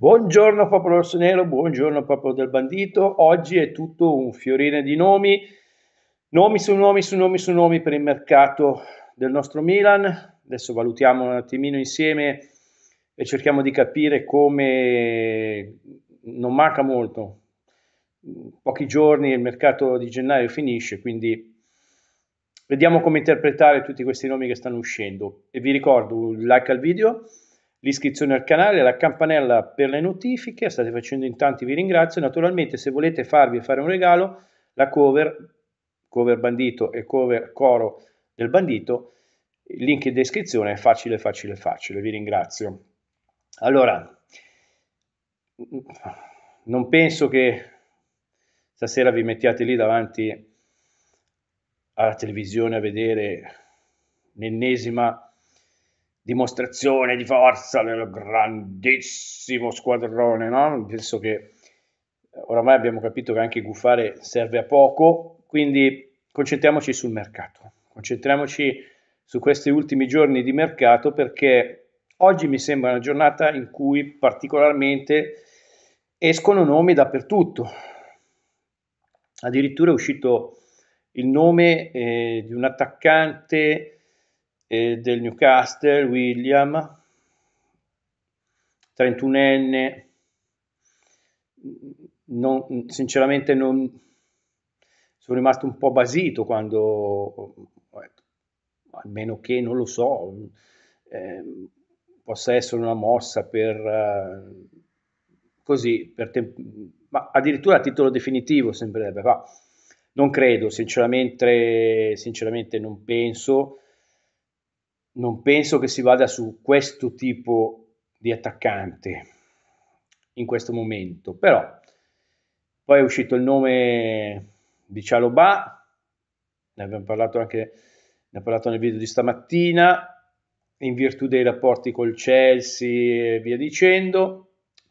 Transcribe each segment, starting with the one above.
Buongiorno popolo rossonero, buongiorno popolo del bandito. Oggi è tutto un fiorire di nomi, nomi su nomi su nomi su nomi per il mercato del nostro Milan. Adesso valutiamo un attimino insieme e cerchiamo di capire come non manca molto. Pochi giorni il mercato di gennaio finisce, quindi vediamo come interpretare tutti questi nomi che stanno uscendo. E vi ricordo, like al video l'iscrizione al canale, la campanella per le notifiche, state facendo in tanti, vi ringrazio. Naturalmente se volete farvi fare un regalo, la cover, cover bandito e cover coro del bandito, link in descrizione, facile, facile, facile, vi ringrazio. Allora, non penso che stasera vi mettiate lì davanti alla televisione a vedere l'ennesima dimostrazione di forza nel grandissimo squadrone, no? Penso che eh, oramai abbiamo capito che anche guffare serve a poco, quindi concentriamoci sul mercato, concentriamoci su questi ultimi giorni di mercato perché oggi mi sembra una giornata in cui particolarmente escono nomi dappertutto. Addirittura è uscito il nome eh, di un attaccante eh, del Newcastle, William, 31enne, non, sinceramente non, sono rimasto un po' basito quando, eh, almeno che non lo so, eh, possa essere una mossa per eh, così, per ma addirittura a titolo definitivo sembrerebbe, ma non credo, sinceramente, sinceramente non penso non penso che si vada su questo tipo di attaccante in questo momento, però poi è uscito il nome di Cialobà, ne abbiamo parlato anche ne ho parlato nel video di stamattina, in virtù dei rapporti col Chelsea e via dicendo.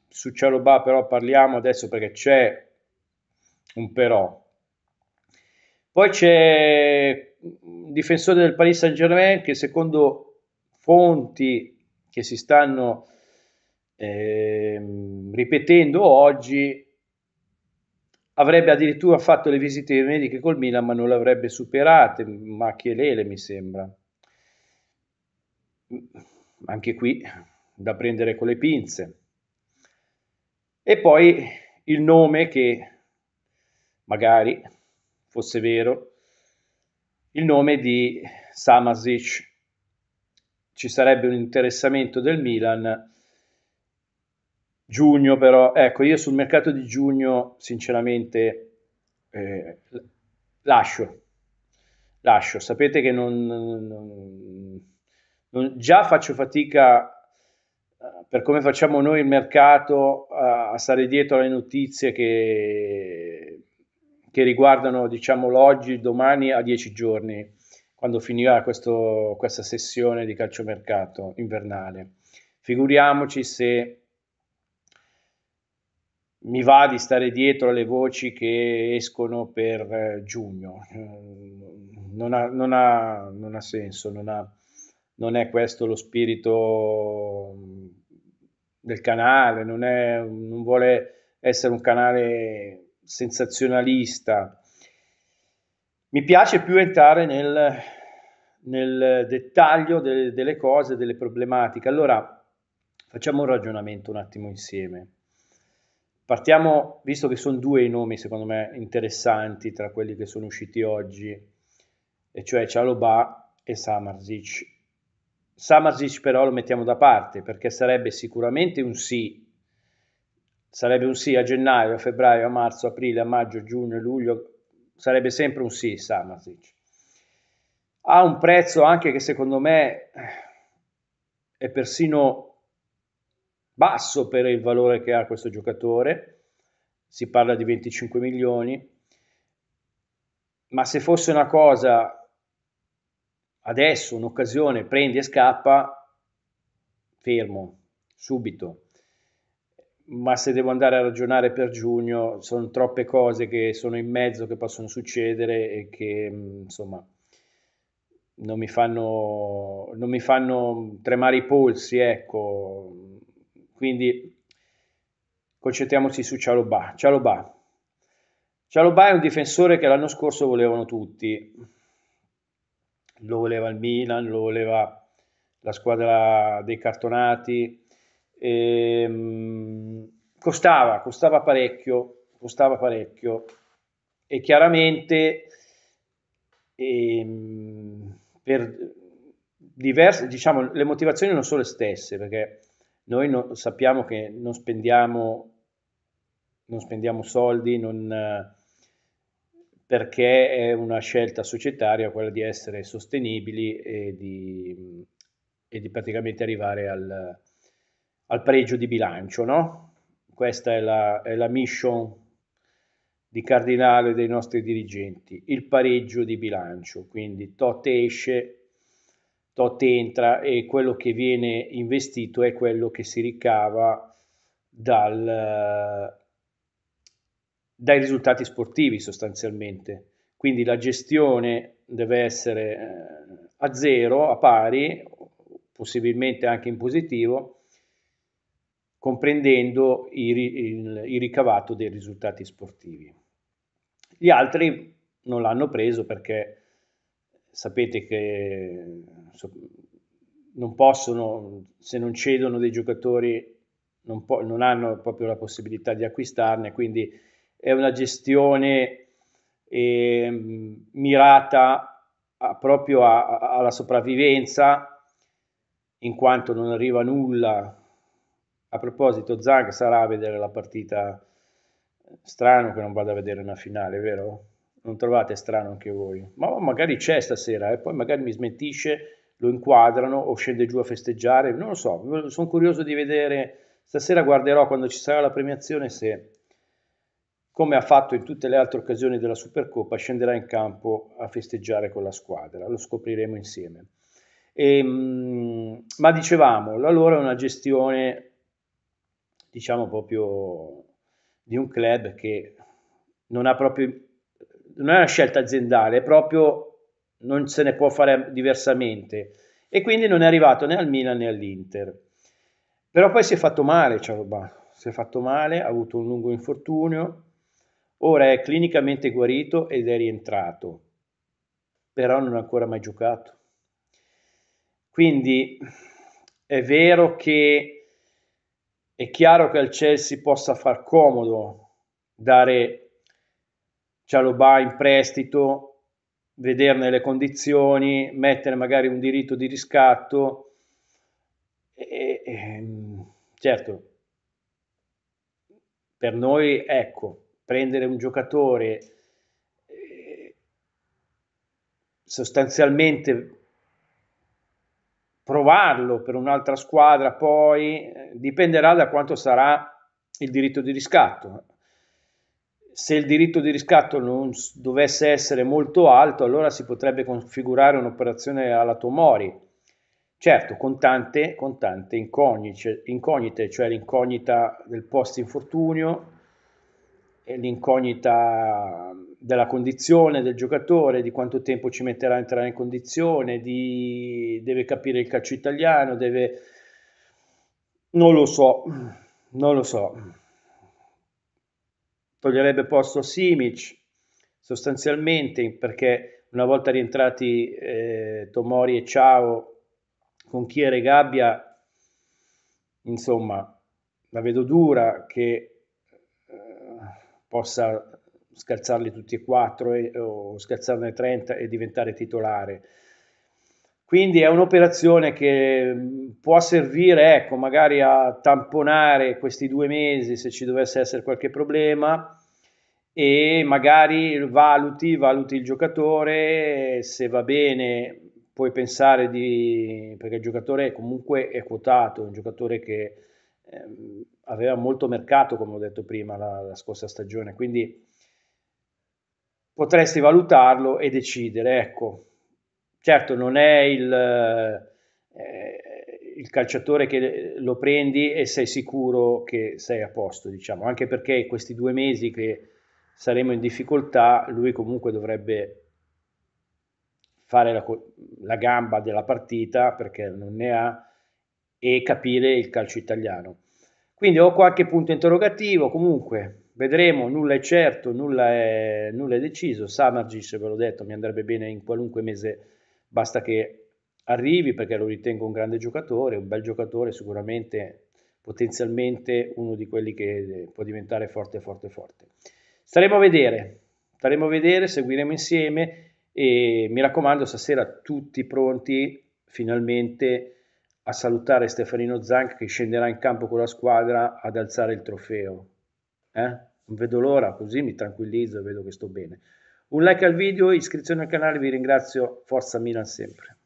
Su Cialobà però parliamo adesso perché c'è un però. Poi c'è difensore del Paris Saint Germain che secondo fonti che si stanno eh, ripetendo oggi avrebbe addirittura fatto le visite mediche col Milan ma non le avrebbe superate, ma lele mi sembra. Anche qui da prendere con le pinze. E poi il nome che magari fosse vero il nome di Samazic. Ci sarebbe un interessamento del Milan. Giugno però, ecco, io sul mercato di giugno sinceramente eh, lascio, lascio. Sapete che non, non, non, già faccio fatica eh, per come facciamo noi il mercato a, a stare dietro alle notizie che che riguardano diciamo l'oggi, domani a dieci giorni, quando finirà questo, questa sessione di calciomercato invernale. Figuriamoci se mi va di stare dietro alle voci che escono per eh, giugno. Non ha, non ha, non ha senso, non, ha, non è questo lo spirito del canale, non, è, non vuole essere un canale sensazionalista. Mi piace più entrare nel, nel dettaglio de, delle cose, delle problematiche. Allora, facciamo un ragionamento un attimo insieme. Partiamo, visto che sono due i nomi secondo me interessanti tra quelli che sono usciti oggi, e cioè Cialobà e Samarzic. Samarzic però lo mettiamo da parte perché sarebbe sicuramente un sì sarebbe un sì a gennaio, a febbraio, a marzo, aprile, a maggio, giugno, luglio, sarebbe sempre un sì Samasic. Ha un prezzo anche che secondo me eh, è persino basso per il valore che ha questo giocatore, si parla di 25 milioni, ma se fosse una cosa adesso, un'occasione, prendi e scappa, fermo, subito ma se devo andare a ragionare per giugno sono troppe cose che sono in mezzo che possono succedere e che mm, insomma non mi fanno, non mi fanno tremare i polsi ecco quindi concentriamoci su Cialobà Cialobà Cialobà è un difensore che l'anno scorso volevano tutti lo voleva il Milan lo voleva la squadra dei cartonati e, ehm, costava, costava parecchio, costava parecchio e chiaramente e, ehm, per diverse, diciamo, le motivazioni non sono le stesse perché noi no, sappiamo che non spendiamo, non spendiamo soldi non, perché è una scelta societaria quella di essere sostenibili e di, e di praticamente arrivare al, al pregio di bilancio, no? Questa è la, è la mission di cardinale dei nostri dirigenti, il pareggio di bilancio, quindi tot esce, tot entra e quello che viene investito è quello che si ricava dal, dai risultati sportivi sostanzialmente. Quindi la gestione deve essere eh, a zero, a pari, possibilmente anche in positivo, comprendendo il, il, il ricavato dei risultati sportivi. Gli altri non l'hanno preso perché sapete che non possono, se non cedono dei giocatori, non, po- non, hanno proprio la possibilità di acquistarne, quindi è una gestione eh, mirata a, proprio a, a, alla sopravvivenza, in quanto non arriva nulla a proposito, Zag sarà a vedere la partita. Strano che non vada a vedere una finale, vero? Non trovate strano anche voi? Ma magari c'è stasera e eh? poi magari mi smentisce, lo inquadrano o scende giù a festeggiare, non lo so. Sono curioso di vedere. Stasera guarderò quando ci sarà la premiazione se, come ha fatto in tutte le altre occasioni della Supercoppa, scenderà in campo a festeggiare con la squadra. Lo scopriremo insieme. E, ehm, ma dicevamo, la loro è una gestione diciamo proprio di un club che non ha proprio, non è una scelta aziendale, è proprio non se ne può fare diversamente e quindi non è arrivato né al Milan né all'Inter. Però poi si è fatto male Ciaroba, si è fatto male, ha avuto un lungo infortunio, ora è clinicamente guarito ed è rientrato, però non ha ancora mai giocato. Quindi è vero che è chiaro che al Chelsea possa far comodo dare Cialobà in prestito, vederne le condizioni, mettere magari un diritto di riscatto. E, e, ehm, certo, per noi, ecco, prendere un giocatore eh, sostanzialmente provarlo per un'altra squadra poi eh, dipenderà da quanto sarà il diritto di riscatto. Se il diritto di riscatto non dovesse essere molto alto, allora si potrebbe configurare un'operazione alla Tomori. Certo, con tante, con tante incognite, incognite, cioè l'incognita del post infortunio, l'incognita della condizione del giocatore, di quanto tempo ci metterà a entrare in condizione, di... deve capire il calcio italiano, deve... Non lo so, non lo so. Toglierebbe posto a Simic sostanzialmente perché una volta rientrati eh, Tomori e Ciao con Chiere e Gabbia, insomma, la vedo dura che possa scalzarli tutti e quattro e, eh, o scalzarne 30 e diventare titolare. Quindi è un'operazione che mm, può servire, ecco, magari a tamponare questi due mesi se ci dovesse essere qualche problema e magari valuti, valuti il giocatore, se va bene puoi pensare di... perché il giocatore comunque è quotato, è un giocatore che... Eh, aveva molto mercato, come ho detto prima, la, la scorsa stagione, quindi potresti valutarlo e decidere, ecco. Certo, non è il, eh, il calciatore che lo prendi e sei sicuro che sei a posto, diciamo, anche perché questi due mesi che saremo in difficoltà, lui comunque dovrebbe fare la, la, gamba della partita perché non ne ha e capire il calcio italiano. Quindi ho qualche punto interrogativo, comunque vedremo, nulla è certo, nulla è, nulla è deciso. Samargic, ve l'ho detto, mi andrebbe bene in qualunque mese, basta che arrivi perché lo ritengo un grande giocatore, un bel giocatore, sicuramente potenzialmente uno di quelli che eh, può diventare forte, forte, forte. Staremo a vedere, staremo a vedere, seguiremo insieme e mi raccomando stasera tutti pronti finalmente a salutare Stefanino Zanc che scenderà in campo con la squadra ad alzare il trofeo. Eh? Non vedo l'ora, così mi tranquillizzo e vedo che sto bene. Un like al video, iscrizione al canale, vi ringrazio, forza Milan sempre.